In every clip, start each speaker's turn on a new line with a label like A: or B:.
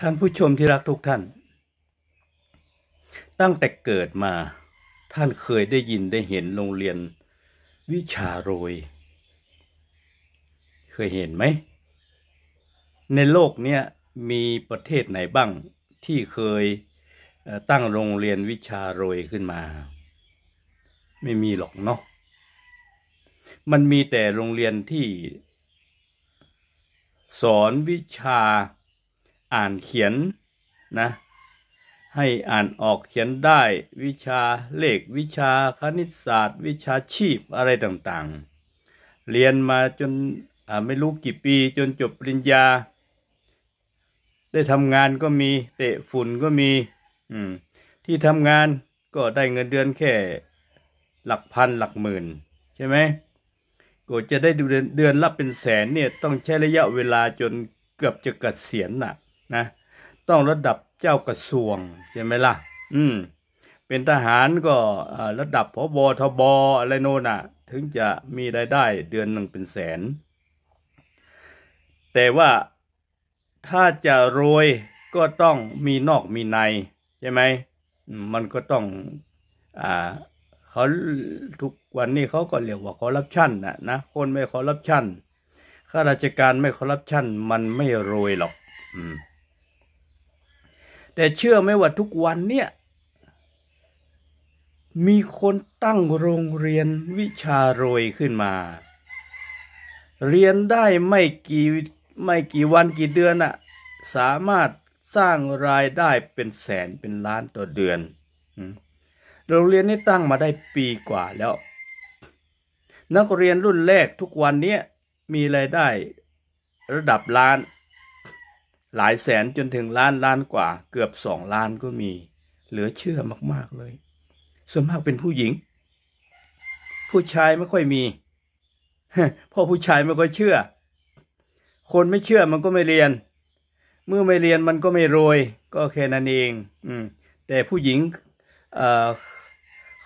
A: ท่านผู้ชมที่รักทุกท่าน ตั้งแต่เกิดมา ท่านเคยได้ยินได้เห็นโรงเรียนวิชาโรย เคยเห็นไหมในโลกเนี้ยมีประเทศไหนบ้างที่เคยตั้งโรงเรียนวิชาโรยขึ้นมา ไม่มีหรอกเนาะมันมีแต่โรงเรียนที่สอนวิชาอ่านเขียนนะ ให้อ่านออกเขียนได้ วิชาเลข วิชาคณิตศาสตร์ วิชาชีพอะไรต่างๆ เรียนมาจนไม่รู้กี่ปี จนจบปริญญา ได้ทำงานก็มีเตะฝุ่นก็มีที่ทำงานก็ได้เงินเดือนแค่ หลักพันหลักหมื่น ใช่ไหมก็จะได้เดือนเดือนละเป็นแสนเนี่ย ต้องใช้ระยะเวลาจนเกือบจะกะเกษียณน่ะนะต้องระดับเจ้ากระทรวง ใช่ไหมล่ะ อืม เป็นทหารก็ระดับพบทบอะไรโน่นอ่ะ ถึงจะมีรายได้ เดือนหนึ่งเป็นแสน แต่ว่าถ้าจะรวยก็ต้องมีนอกมีใน ใช่ไหม มันก็ต้อง อ่าเขาทุกวันนี้เขาก็เรียกว่าคอร์รัปชันนะนะคนไม่คอร์รัปชันข้าราชการไม่คอร์รัปชันมันไม่รวยหรอก อืมแต่เชื่อไหมว่าทุกวันเนี่ย มีคนตั้งโรงเรียนวิชาโรยขึ้นมา เรียนได้ไม่กี่ไม่กี่วันกี่เดือนอะสามารถสร้างรายได้เป็นแสนเป็นล้านต่อเดือน โรงเรียนนี้ตั้งมาได้ปีกว่าแล้ว นักเรียนรุ่นแรกทุกวันนี้มีรายได้ระดับล้านหลายแสนจนถึงล้านล้านกว่า เกือบสองล้านก็มี เหลือเชื่อมาก ๆเลยส่วนมากเป็นผู้หญิง ผู้ชายไม่ค่อยมีเพราะผู้ชายไม่ค่อยเชื่อ คนไม่เชื่อมันก็ไม่เรียน เมื่อไม่เรียนมันก็ไม่รวยก็แค่นั้นเอง อืม แต่ผู้หญิงเ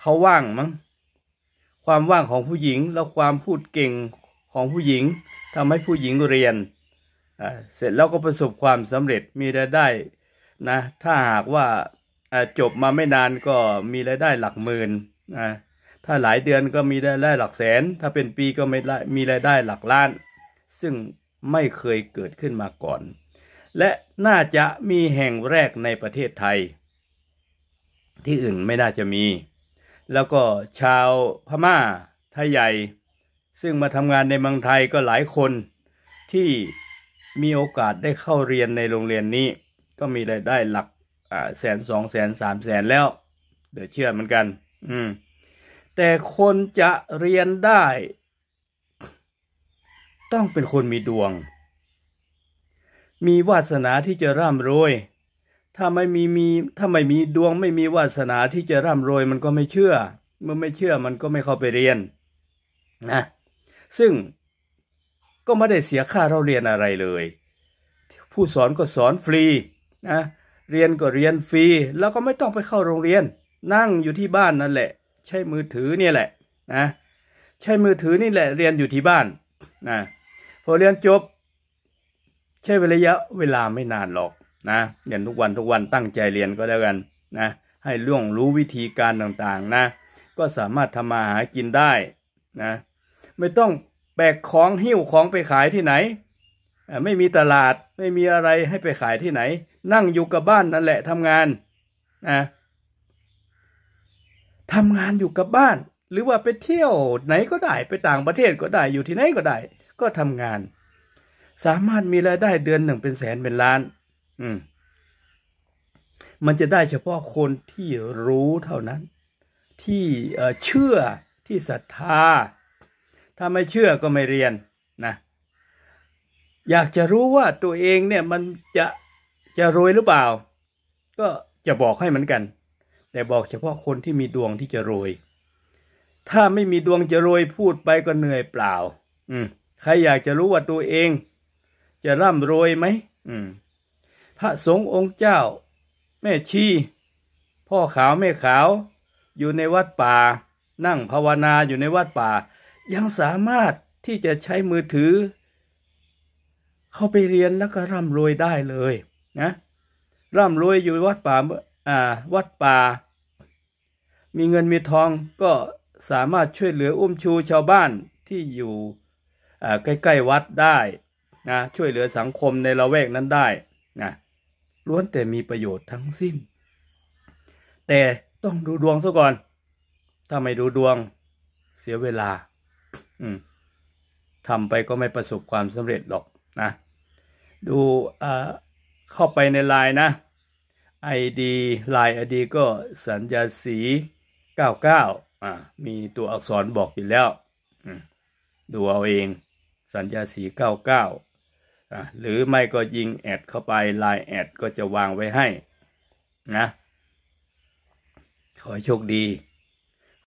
A: เขาว่างมั้งความว่างของผู้หญิง แล้วความพูดเก่งของผู้หญิงทำให้ผู้หญิงเรียนเสร็จแล้วก็ประสบความสำเร็จมีรายได้นะ ถ้าหากว่าจบมาไม่นานก็มีรายได้หลักหมื่นนะถ้าหลายเดือนก็มีรายได้หลักแสน ถ้าเป็นปีก็ไม่ได้มีรายได้หลักล้าน ซึ่งไม่เคยเกิดขึ้นมาก่อน และน่าจะมีแห่งแรกในประเทศไทย ที่อื่นไม่น่าจะมี แล้วก็ชาวพม่าไทยใหญ่ซึ่งมาทำงานในเมืองไทยก็หลายคนที่มีโอกาสได้เข้าเรียนในโรงเรียนนี้ ก็มีรายได้หลักแสนสองแสนสามแสนแล้วเดี๋ยวเชื่อเหมือนกัน อืม แต่คนจะเรียนได้ ต้องเป็นคนมีดวง มีวาสนาที่จะร่ำรวยถ้าไม่มีมี ถ้าไม่มีดวงไม่มีวาสนาที่จะร่ำรวยมันก็ไม่เชื่อ เมื่อไม่เชื่อมันก็ไม่เข้าไปเรียน นะซึ่งก็ไม่ได้เสียค่าเราเรียนอะไรเลย ผู้สอนก็สอนฟรีนะ เรียนก็เรียนฟรี แล้วก็ไม่ต้องไปเข้าโรงเรียน นั่งอยู่ที่บ้านนั่นแหละ ใช้มือถือนี่แหละนะ ใช้มือถือนี่แหละเรียนอยู่ที่บ้านนะ พอเรียนจบ ใช้เวลาเวลาไม่นานหรอกนะ เรียนทุกวันทุกวันตั้งใจเรียนก็แล้วกันนะ ให้ล่วงรู้วิธีการต่างๆนะ ก็สามารถทำมาหากินได้นะ ไม่ต้องแบกของหิ้วของไปขายที่ไหนไม่มีตลาด ไม่มีอะไรให้ไปขายที่ไหน นั่งอยู่กับบ้านนั่นแหละทำงานนะทำงานอยู่กับบ้าน หรือว่าไปเที่ยวไหนก็ได้ไปต่างประเทศก็ได้อยู่ที่ไหนก็ได้ ก็ทำงาน สามารถมีรายได้เดือนหนึ่งเป็นแสนเป็นล้าน อืม มันจะได้เฉพาะคนที่รู้เท่านั้น ที่เชื่อที่ศรัทธาถ้าไม่เชื่อก็ไม่เรียนนะ อยากจะรู้ว่าตัวเองเนี่ยมันจะจะรวยหรือเปล่า ก็จะบอกให้เหมือนกัน แต่บอกเฉพาะคนที่มีดวงที่จะรวยถ้าไม่มีดวงจะรวยพูดไปก็เหนื่อยเปล่า อืมใครอยากจะรู้ว่าตัวเองจะร่ำรวยไหมอืมพระสงฆ์องค์เจ้า แม่ชี พ่อขาวแม่ขาว อยู่ในวัดป่า นั่งภาวนาอยู่ในวัดป่ายังสามารถที่จะใช้มือถือเข้าไปเรียนแล้วก็ร่ำรวยได้เลยนะร่ำรวยอยู่วัดป่าอ่าวัดป่า มีเงินมีทองก็สามารถช่วยเหลืออุ้มชูชาวบ้านที่อยู่ใกล้ ๆ วัดได้นะช่วยเหลือสังคมในละแวกนั้นได้นะล้วนแต่มีประโยชน์ทั้งสิ้น แต่ต้องดูดวงซะก่อน ถ้าไม่ดูดวงเสียเวลาืมทำไปก็ไม่ประสบความสำเร็จหรอก นะ ดูอ่าเข้าไปในไลน์นะ ID ไลน์ ID ก็สัญญาสี 99อ่ามีตัวอักษรบอกอยู่แล้วดูเอาเองสัญญาสี 99อ่าหรือไม่ก็ยิง แอดเข้าไปไลน์แอดก็จะวางไว้ให้ นะขอโชคดี